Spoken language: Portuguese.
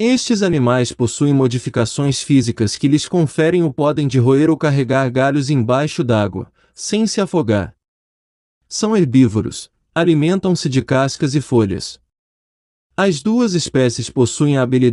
Estes animais possuem modificações físicas que lhes conferem o podem de roer ou carregar galhos embaixo d'água, sem se afogar. São herbívoros, alimentam-se de cascas e folhas. As duas espécies possuem a habilidade